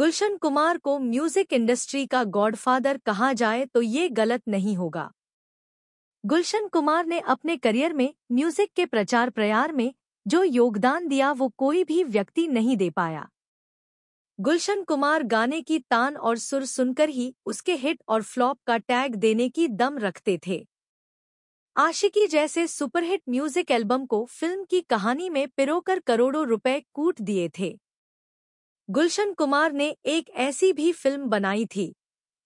गुलशन कुमार को music industry का godfather कहा जाए तो ये गलत नहीं होगा गुलशन कुमार ने अपने करियर में म्यूजिक के प्रचार प्रयार में जो योगदान दिया वो कोई भी व्यक्ति नहीं दे पाया गुलशन कुमार गाने की तान और सुर सुनकर ही उसके हिट और फ्लॉप का टैग देने की दम रखते थे आशिकी जैसे सुपरहिट म्यूजिक एल्बम को फिल्म की कहानी में पिरोकर करोड़ों रुपए कूट दिए थे गुलशन कुमार ने एक ऐसी भी फिल्म बनाई थी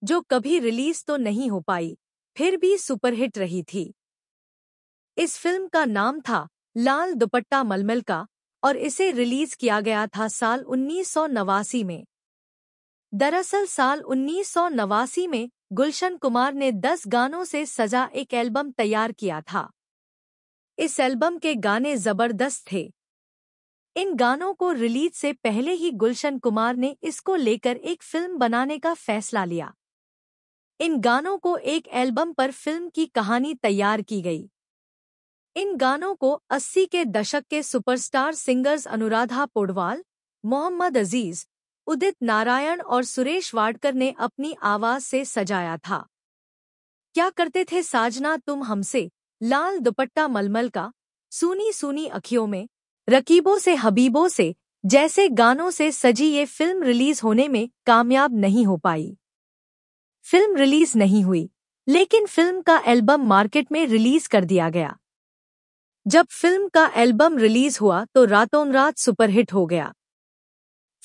जो कभी रिलीज तो नहीं हो पाई फिर भी सुपरहिट रही थी इस फिल्म का नाम था लाल दुपट्टा मलमल का और इसे रिलीज किया गया था साल उन्नीस में दरअसल साल उन्नीस में गुलशन कुमार ने दस गानों से सजा एक एल्बम तैयार किया था इस एल्बम के गाने जबरदस्त थे इन गानों को रिलीज से पहले ही गुलशन कुमार ने इसको लेकर एक फिल्म बनाने का फैसला लिया इन गानों को एक एल्बम पर फिल्म की कहानी तैयार की गई इन गानों को 80 के दशक के सुपरस्टार सिंगर्स अनुराधा पोडवाल मोहम्मद अजीज उदित नारायण और सुरेश वाडकर ने अपनी आवाज से सजाया था क्या करते थे साजना तुम हमसे लाल दुपट्टा मलमल का सूनी सूनी अखियों में रकीबों से हबीबों से जैसे गानों से सजी ये फिल्म रिलीज होने में कामयाब नहीं हो पाई फिल्म रिलीज नहीं हुई लेकिन फिल्म का एल्बम मार्केट में रिलीज कर दिया गया जब फिल्म का एल्बम रिलीज हुआ तो रातों रात सुपरहिट हो गया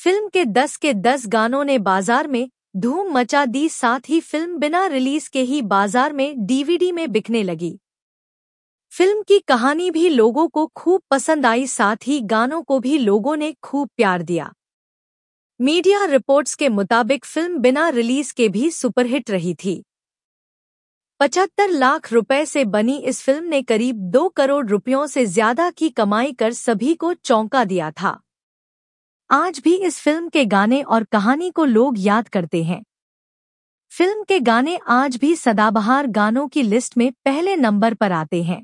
फिल्म के 10 के 10 गानों ने बाजार में धूम मचा दी साथ ही फिल्म बिना रिलीज के ही बाजार में डीवीडी में बिकने लगी फिल्म की कहानी भी लोगों को खूब पसंद आई साथ ही गानों को भी लोगों ने खूब प्यार दिया मीडिया रिपोर्ट्स के मुताबिक फिल्म बिना रिलीज के भी सुपरहिट रही थी 75 लाख रुपए से बनी इस फिल्म ने करीब दो करोड़ रुपयों से ज्यादा की कमाई कर सभी को चौंका दिया था आज भी इस फिल्म के गाने और कहानी को लोग याद करते हैं फिल्म के गाने आज भी सदाबहार गानों की लिस्ट में पहले नंबर पर आते हैं